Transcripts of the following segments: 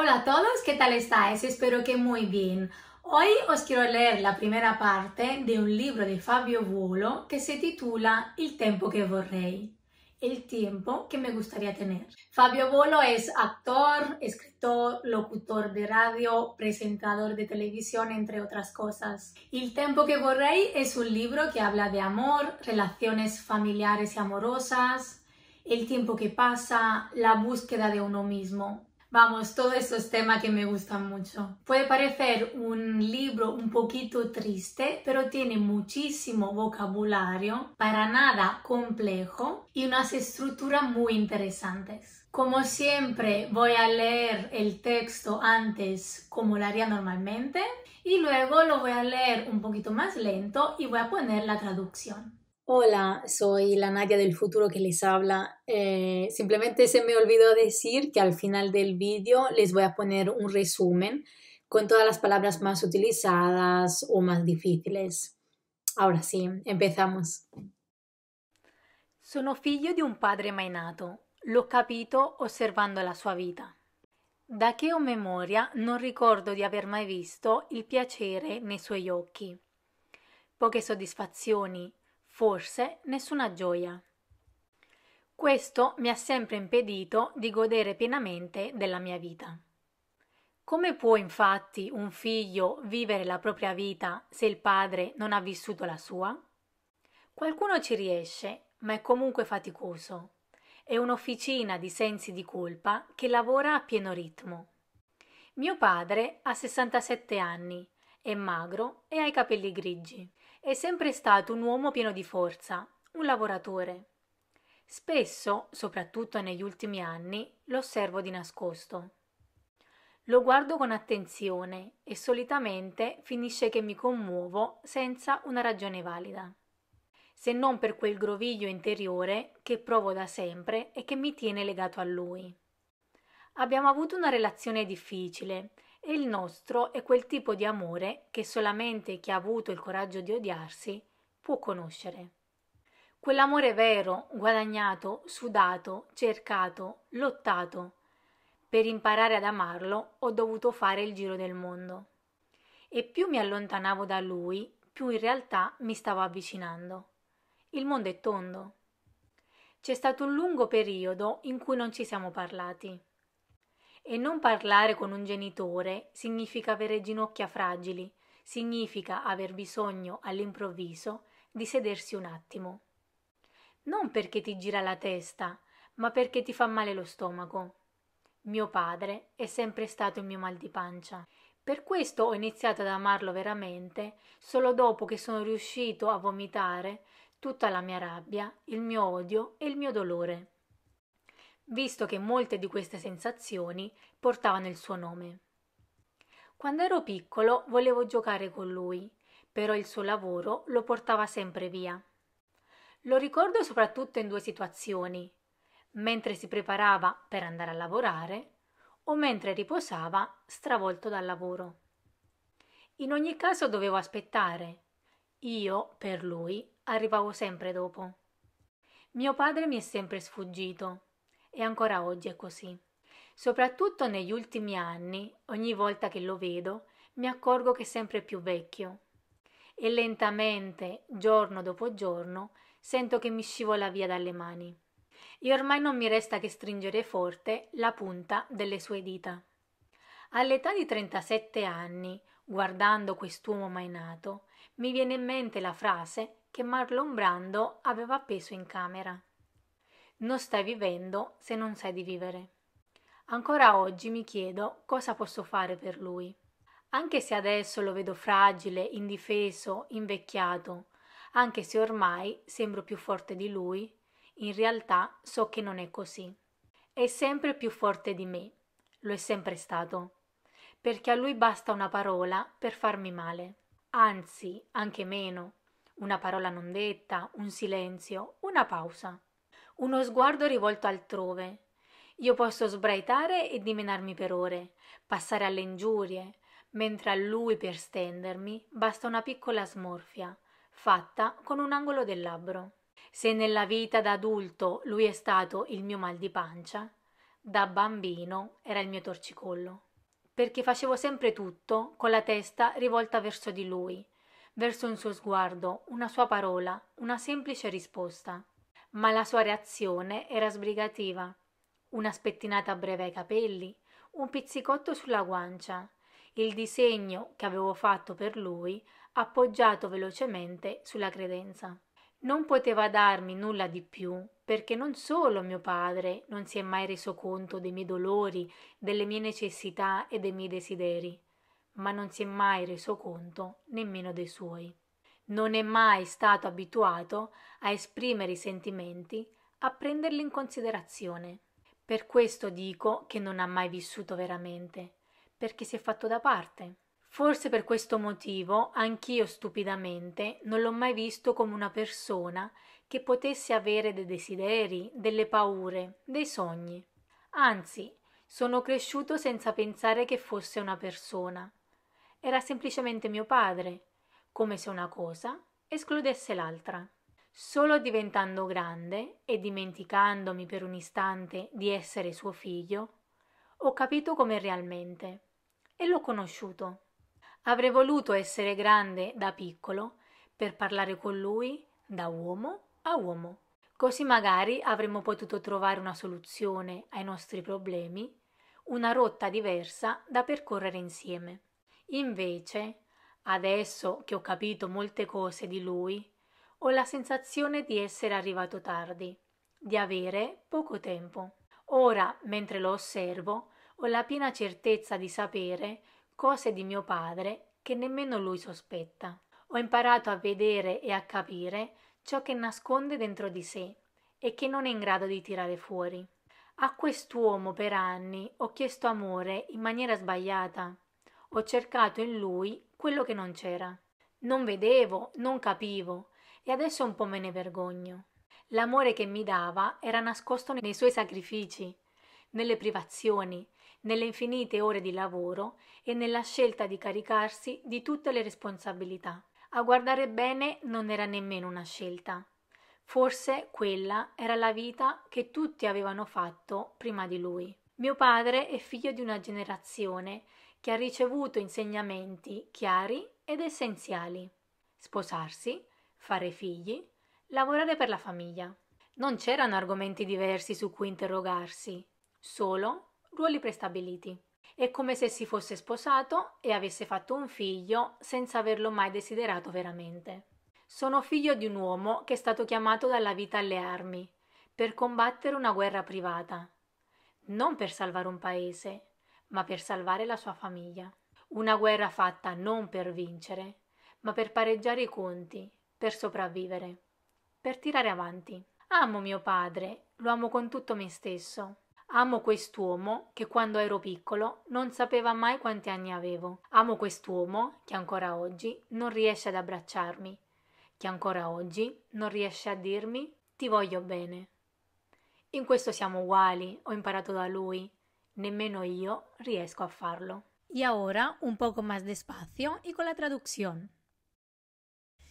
Hola a todos, ¿qué tal estáis? Espero que muy bien. Hoy os quiero leer la primera parte de un libro de Fabio Volo que se titula El tiempo que vorrei, el tiempo que me gustaría tener. Fabio Volo es actor, escritor, locutor de radio, presentador de televisión, entre otras cosas. El tiempo que vorrei es un libro que habla de amor, relaciones familiares y amorosas, el tiempo que pasa, la búsqueda de uno mismo. Vamos, todos es temas que me gustan mucho. Puede parecer un libro un poquito triste, pero tiene muchísimo vocabulario, para nada complejo y unas estructuras muy interesantes. Como siempre, voy a leer el texto antes como lo haría normalmente y luego lo voy a leer un poquito más lento y voy a poner la traducción. Hola, soy la Nadia del futuro que les habla. Eh, simplemente se me olvidó decir que al final del vídeo les voy a poner un resumen con todas las palabras más utilizadas o más difíciles. Ahora sí, empezamos. Sono figlio de un padre mai nato, l'ho capito osservando la sua vita. Da che ho memoria non ricordo di aver mai visto il piacere nei suoi occhi. Poche soddisfazioni, forse nessuna gioia. Questo mi ha sempre impedito di godere pienamente della mia vita. Come può infatti un figlio vivere la propria vita se il padre non ha vissuto la sua? Qualcuno ci riesce, ma è comunque faticoso. È un'officina di sensi di colpa che lavora a pieno ritmo. Mio padre ha 67 anni, è magro e ha i capelli grigi. È sempre stato un uomo pieno di forza, un lavoratore. Spesso, soprattutto negli ultimi anni, lo osservo di nascosto. Lo guardo con attenzione e solitamente finisce che mi commuovo senza una ragione valida, se non per quel groviglio interiore che provo da sempre e che mi tiene legato a lui. Abbiamo avuto una relazione difficile e il nostro è quel tipo di amore che solamente chi ha avuto il coraggio di odiarsi può conoscere. Quell'amore vero, guadagnato, sudato, cercato, lottato. Per imparare ad amarlo ho dovuto fare il giro del mondo. E più mi allontanavo da lui, più in realtà mi stavo avvicinando. Il mondo è tondo. C'è stato un lungo periodo in cui non ci siamo parlati. E non parlare con un genitore significa avere ginocchia fragili, significa aver bisogno all'improvviso di sedersi un attimo. Non perché ti gira la testa, ma perché ti fa male lo stomaco. Mio padre è sempre stato il mio mal di pancia. Per questo ho iniziato ad amarlo veramente solo dopo che sono riuscito a vomitare tutta la mia rabbia, il mio odio e il mio dolore visto che molte di queste sensazioni portavano il suo nome. Quando ero piccolo volevo giocare con lui, però il suo lavoro lo portava sempre via. Lo ricordo soprattutto in due situazioni, mentre si preparava per andare a lavorare o mentre riposava stravolto dal lavoro. In ogni caso dovevo aspettare. Io, per lui, arrivavo sempre dopo. Mio padre mi è sempre sfuggito e ancora oggi è così. Soprattutto negli ultimi anni, ogni volta che lo vedo, mi accorgo che è sempre più vecchio. E lentamente, giorno dopo giorno, sento che mi scivola via dalle mani. E ormai non mi resta che stringere forte la punta delle sue dita. All'età di 37 anni, guardando quest'uomo mai nato, mi viene in mente la frase che Marlon Brando aveva appeso in camera. Non stai vivendo se non sai di vivere. Ancora oggi mi chiedo cosa posso fare per lui. Anche se adesso lo vedo fragile, indifeso, invecchiato, anche se ormai sembro più forte di lui, in realtà so che non è così. È sempre più forte di me, lo è sempre stato, perché a lui basta una parola per farmi male, anzi anche meno, una parola non detta, un silenzio, una pausa uno sguardo rivolto altrove. Io posso sbraitare e dimenarmi per ore, passare alle ingiurie, mentre a lui per stendermi basta una piccola smorfia, fatta con un angolo del labbro. Se nella vita da adulto lui è stato il mio mal di pancia, da bambino era il mio torcicollo, perché facevo sempre tutto con la testa rivolta verso di lui, verso un suo sguardo, una sua parola, una semplice risposta ma la sua reazione era sbrigativa. Una spettinata breve ai capelli, un pizzicotto sulla guancia, il disegno che avevo fatto per lui appoggiato velocemente sulla credenza. Non poteva darmi nulla di più perché non solo mio padre non si è mai reso conto dei miei dolori, delle mie necessità e dei miei desideri, ma non si è mai reso conto nemmeno dei suoi non è mai stato abituato a esprimere i sentimenti, a prenderli in considerazione. Per questo dico che non ha mai vissuto veramente, perché si è fatto da parte. Forse per questo motivo anch'io stupidamente non l'ho mai visto come una persona che potesse avere dei desideri, delle paure, dei sogni. Anzi, sono cresciuto senza pensare che fosse una persona. Era semplicemente mio padre, come se una cosa escludesse l'altra. Solo diventando grande e dimenticandomi per un istante di essere suo figlio, ho capito come realmente e l'ho conosciuto. Avrei voluto essere grande da piccolo per parlare con lui da uomo a uomo. Così magari avremmo potuto trovare una soluzione ai nostri problemi, una rotta diversa da percorrere insieme. Invece, Adesso che ho capito molte cose di lui, ho la sensazione di essere arrivato tardi, di avere poco tempo. Ora, mentre lo osservo, ho la piena certezza di sapere cose di mio padre che nemmeno lui sospetta. Ho imparato a vedere e a capire ciò che nasconde dentro di sé e che non è in grado di tirare fuori. A quest'uomo per anni ho chiesto amore in maniera sbagliata ho cercato in lui quello che non c'era. Non vedevo, non capivo e adesso un po' me ne vergogno. L'amore che mi dava era nascosto nei suoi sacrifici, nelle privazioni, nelle infinite ore di lavoro e nella scelta di caricarsi di tutte le responsabilità. A guardare bene non era nemmeno una scelta. Forse quella era la vita che tutti avevano fatto prima di lui. Mio padre è figlio di una generazione che ha ricevuto insegnamenti chiari ed essenziali. Sposarsi, fare figli, lavorare per la famiglia. Non c'erano argomenti diversi su cui interrogarsi, solo ruoli prestabiliti. È come se si fosse sposato e avesse fatto un figlio senza averlo mai desiderato veramente. Sono figlio di un uomo che è stato chiamato dalla vita alle armi, per combattere una guerra privata, non per salvare un paese, ma per salvare la sua famiglia. Una guerra fatta non per vincere, ma per pareggiare i conti, per sopravvivere, per tirare avanti. Amo mio padre, lo amo con tutto me stesso. Amo quest'uomo che quando ero piccolo non sapeva mai quanti anni avevo. Amo quest'uomo che ancora oggi non riesce ad abbracciarmi, che ancora oggi non riesce a dirmi ti voglio bene. In questo siamo uguali, ho imparato da lui, Nemmeno io riesco a farlo. Y ahora un poco más despacio y con la traducción.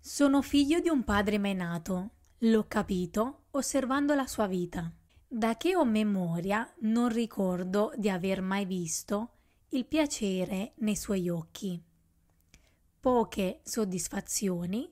Sono figlio di un padre menato. L'ho capito osservando la sua vita. Da che ho memoria non ricordo di aver mai visto il piacere nei suoi occhi. Poche soddisfazioni,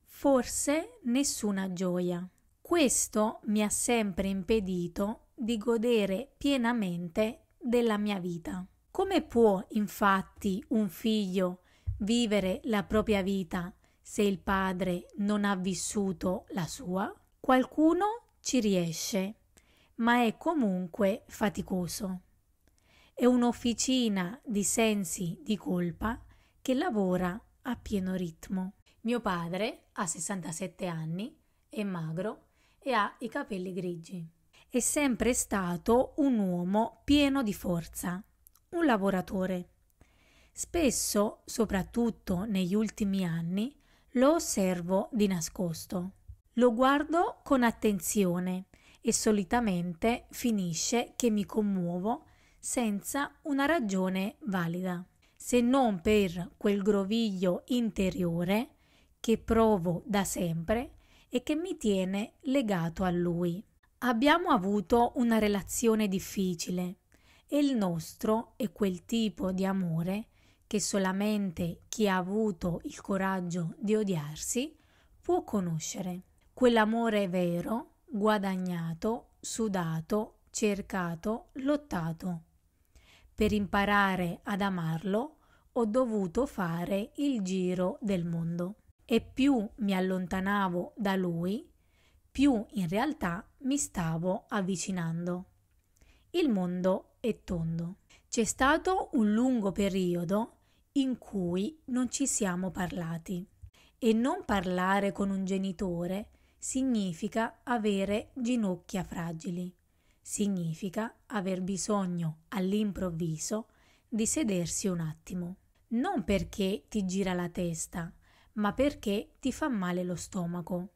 forse nessuna gioia. Questo mi ha sempre impedito di godere pienamente della mia vita. Come può infatti un figlio vivere la propria vita se il padre non ha vissuto la sua? Qualcuno ci riesce, ma è comunque faticoso. È un'officina di sensi di colpa che lavora a pieno ritmo. Mio padre ha 67 anni, è magro e ha i capelli grigi è sempre stato un uomo pieno di forza, un lavoratore. Spesso, soprattutto negli ultimi anni, lo osservo di nascosto. Lo guardo con attenzione e solitamente finisce che mi commuovo senza una ragione valida, se non per quel groviglio interiore che provo da sempre e che mi tiene legato a lui. Abbiamo avuto una relazione difficile e il nostro è quel tipo di amore che solamente chi ha avuto il coraggio di odiarsi può conoscere. Quell'amore vero, guadagnato, sudato, cercato, lottato. Per imparare ad amarlo ho dovuto fare il giro del mondo e più mi allontanavo da lui, più in realtà mi stavo avvicinando. Il mondo è tondo. C'è stato un lungo periodo in cui non ci siamo parlati e non parlare con un genitore significa avere ginocchia fragili, significa aver bisogno all'improvviso di sedersi un attimo, non perché ti gira la testa, ma perché ti fa male lo stomaco.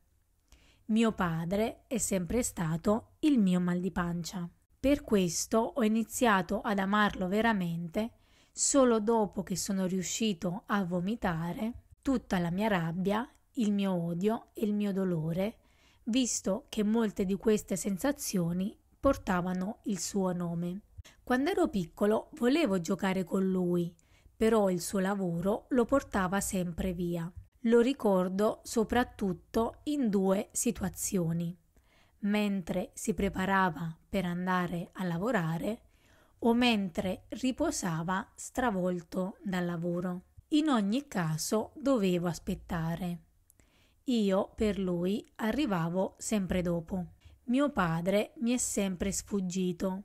Mio padre è sempre stato il mio mal di pancia. Per questo ho iniziato ad amarlo veramente solo dopo che sono riuscito a vomitare tutta la mia rabbia, il mio odio e il mio dolore, visto che molte di queste sensazioni portavano il suo nome. Quando ero piccolo volevo giocare con lui, però il suo lavoro lo portava sempre via. Lo ricordo soprattutto in due situazioni. Mentre si preparava per andare a lavorare o mentre riposava stravolto dal lavoro. In ogni caso dovevo aspettare. Io per lui arrivavo sempre dopo. Mio padre mi è sempre sfuggito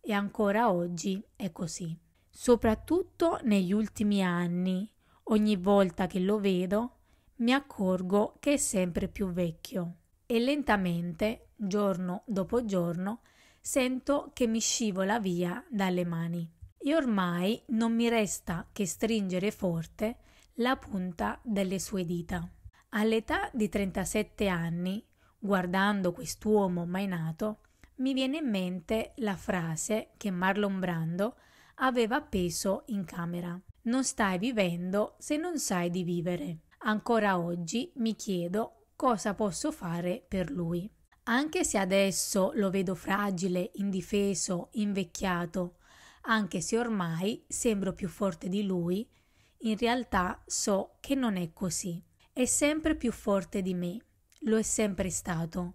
e ancora oggi è così. Soprattutto negli ultimi anni Ogni volta che lo vedo mi accorgo che è sempre più vecchio e lentamente, giorno dopo giorno, sento che mi scivola via dalle mani e ormai non mi resta che stringere forte la punta delle sue dita. All'età di 37 anni, guardando quest'uomo mai nato, mi viene in mente la frase che Marlon Brando aveva appeso in camera non stai vivendo se non sai di vivere. Ancora oggi mi chiedo cosa posso fare per lui. Anche se adesso lo vedo fragile, indifeso, invecchiato, anche se ormai sembro più forte di lui, in realtà so che non è così. È sempre più forte di me, lo è sempre stato,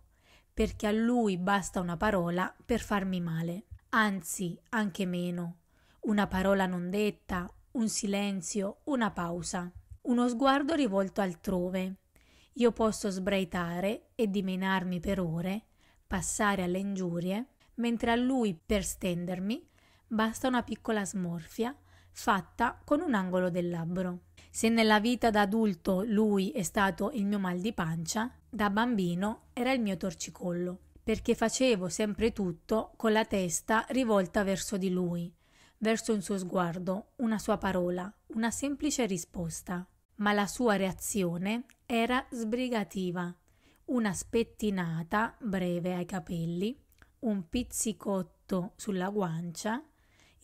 perché a lui basta una parola per farmi male, anzi anche meno, una parola non detta, un silenzio, una pausa, uno sguardo rivolto altrove. Io posso sbraitare e dimenarmi per ore, passare alle ingiurie, mentre a lui per stendermi basta una piccola smorfia fatta con un angolo del labbro. Se nella vita da adulto lui è stato il mio mal di pancia, da bambino era il mio torcicollo, perché facevo sempre tutto con la testa rivolta verso di lui, verso un suo sguardo, una sua parola, una semplice risposta. Ma la sua reazione era sbrigativa, una spettinata breve ai capelli, un pizzicotto sulla guancia,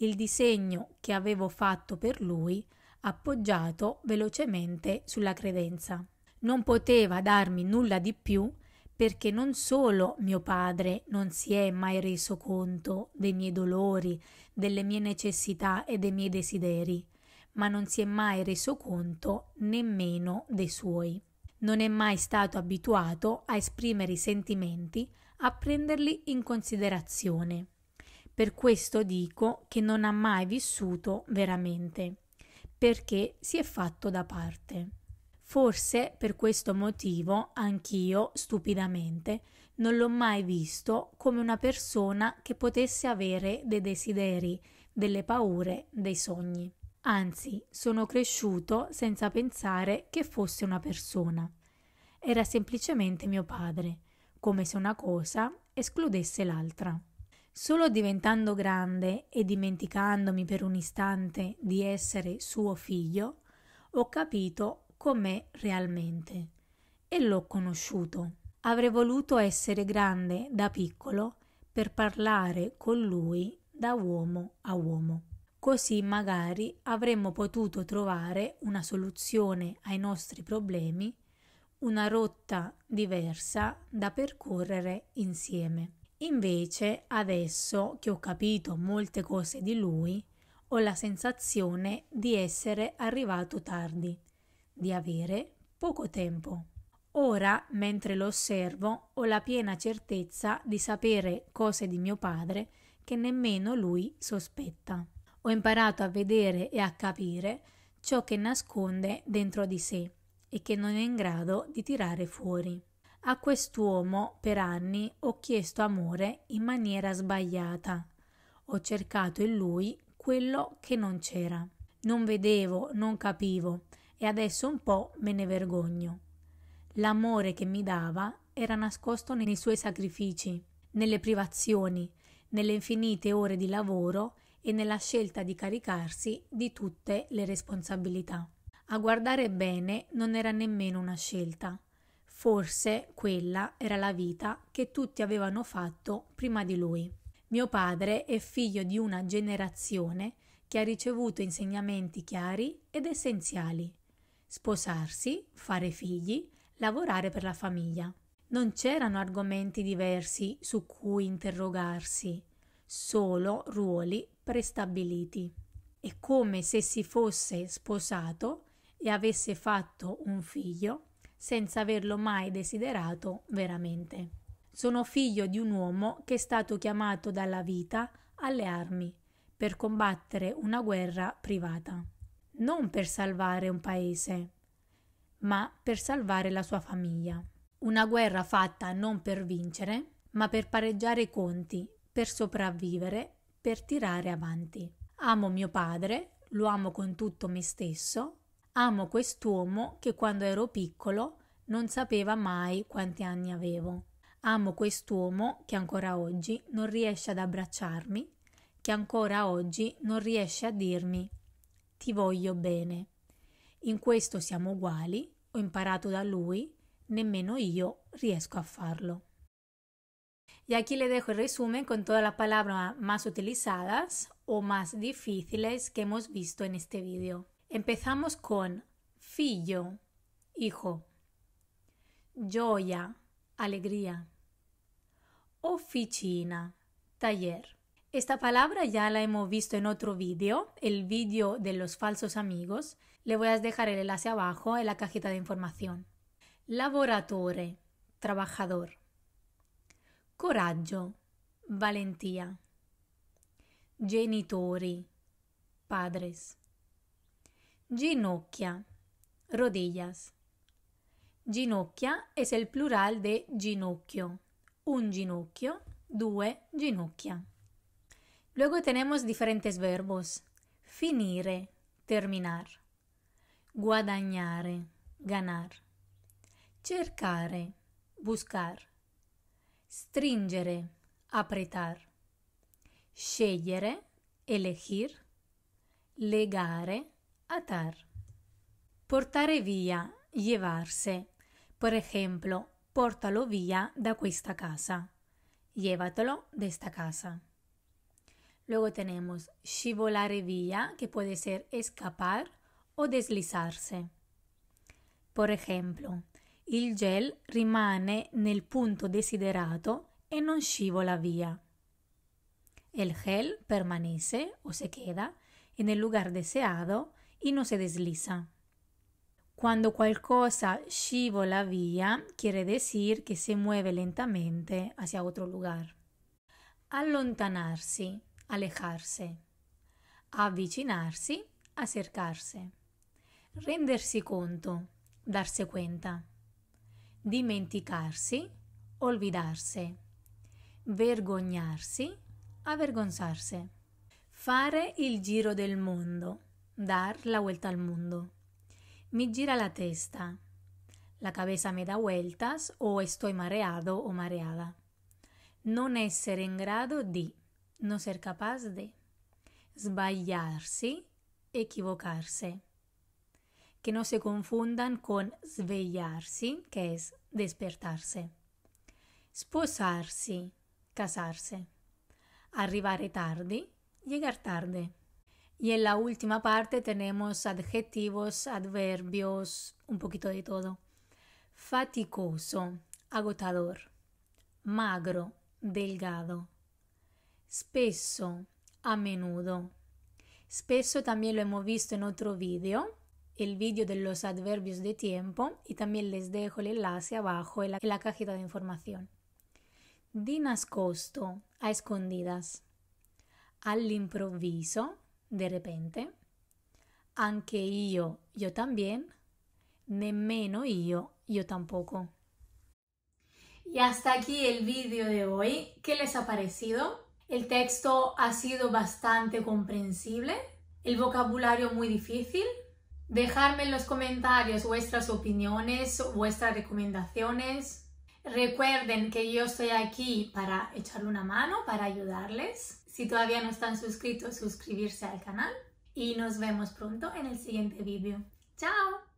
il disegno che avevo fatto per lui appoggiato velocemente sulla credenza. Non poteva darmi nulla di più perché non solo mio padre non si è mai reso conto dei miei dolori, delle mie necessità e dei miei desideri, ma non si è mai reso conto nemmeno dei suoi. Non è mai stato abituato a esprimere i sentimenti, a prenderli in considerazione. Per questo dico che non ha mai vissuto veramente, perché si è fatto da parte. Forse per questo motivo anch'io, stupidamente, non l'ho mai visto come una persona che potesse avere dei desideri, delle paure, dei sogni. Anzi, sono cresciuto senza pensare che fosse una persona. Era semplicemente mio padre, come se una cosa escludesse l'altra. Solo diventando grande e dimenticandomi per un istante di essere suo figlio, ho capito com'è realmente e l'ho conosciuto. Avrei voluto essere grande da piccolo per parlare con lui da uomo a uomo. Così magari avremmo potuto trovare una soluzione ai nostri problemi, una rotta diversa da percorrere insieme. Invece, adesso che ho capito molte cose di lui, ho la sensazione di essere arrivato tardi di avere poco tempo. Ora, mentre lo osservo, ho la piena certezza di sapere cose di mio padre che nemmeno lui sospetta. Ho imparato a vedere e a capire ciò che nasconde dentro di sé e che non è in grado di tirare fuori. A quest'uomo per anni ho chiesto amore in maniera sbagliata. Ho cercato in lui quello che non c'era. Non vedevo, non capivo, e adesso un po' me ne vergogno. L'amore che mi dava era nascosto nei suoi sacrifici, nelle privazioni, nelle infinite ore di lavoro e nella scelta di caricarsi di tutte le responsabilità. A guardare bene non era nemmeno una scelta. Forse quella era la vita che tutti avevano fatto prima di lui. Mio padre è figlio di una generazione che ha ricevuto insegnamenti chiari ed essenziali, sposarsi, fare figli, lavorare per la famiglia. Non c'erano argomenti diversi su cui interrogarsi, solo ruoli prestabiliti. È come se si fosse sposato e avesse fatto un figlio senza averlo mai desiderato veramente. Sono figlio di un uomo che è stato chiamato dalla vita alle armi per combattere una guerra privata non per salvare un paese, ma per salvare la sua famiglia. Una guerra fatta non per vincere, ma per pareggiare i conti, per sopravvivere, per tirare avanti. Amo mio padre, lo amo con tutto me stesso, amo quest'uomo che quando ero piccolo non sapeva mai quanti anni avevo. Amo quest'uomo che ancora oggi non riesce ad abbracciarmi, che ancora oggi non riesce a dirmi ti voglio bene. In esto siamo uguali, ho imparato da lui, nemmeno io riesco a farlo. Y aquí le dejo el resumen con todas las palabras más utilizadas o más difíciles que hemos visto en este vídeo. Empezamos con fillo, hijo, joya, alegría, oficina, taller, esta palabra ya la hemos visto en otro vídeo, el vídeo de los falsos amigos. Le voy a dejar el enlace abajo en la cajita de información. Laboratore, trabajador. Coraggio, valentía. Genitori, padres. Ginocchia, rodillas. Ginocchia es el plural de ginocchio. Un ginocchio, due ginocchia. Luego tenemos diferentes verbos. Finire, terminar. Guadagnare, ganar. Cercare, buscar. Stringere, apretar. Scegliere, elegir. Legare, atar. Portare via, llevarse. Por ejemplo, portalo via da questa casa. Llévatelo de esta casa. Luego tenemos scivolare via, que puede ser escapar o deslizarse. Por ejemplo, il gel rimane nel punto desiderato e non scivola via. El gel permanece o se queda en el lugar deseado y no se desliza. Cuando qualcosa scivola via, quiere decir que se mueve lentamente hacia otro lugar. Allontanarsi alejarse, avvicinarsi, acercarse, rendersi conto, darsi cuenta, dimenticarsi, olvidarsi, vergognarsi, avergonzarsi, fare il giro del mondo, dar la vuelta al mondo. Mi gira la testa, la cabeza me da vueltas o estoy mareado o mareada. Non essere in grado di no ser capaz de, sbagliarsi, equivocarse. Que no se confundan con svegliarsi, que es despertarse. Sposarsi. casarse. Arrivare tarde, llegar tarde. Y en la última parte tenemos adjetivos, adverbios, un poquito de todo. Faticoso, agotador. Magro, delgado. Spesso, a menudo. Spesso también lo hemos visto en otro vídeo, el vídeo de los adverbios de tiempo, y también les dejo el enlace abajo en la, cajita de información. Di nascosto, a escondidas. Al improviso, de repente. Aunque yo, yo también. Nemmeno yo, yo tampoco. Y hasta aquí el vídeo de hoy. ¿Qué les ha parecido? El texto ha sido bastante comprensible, el vocabulario muy difícil. Dejarme en los comentarios vuestras opiniones, vuestras recomendaciones. Recuerden que yo estoy aquí para echarle una mano, para ayudarles. Si todavía no están suscritos, suscribirse al canal. Y nos vemos pronto en el siguiente vídeo. ¡Chao!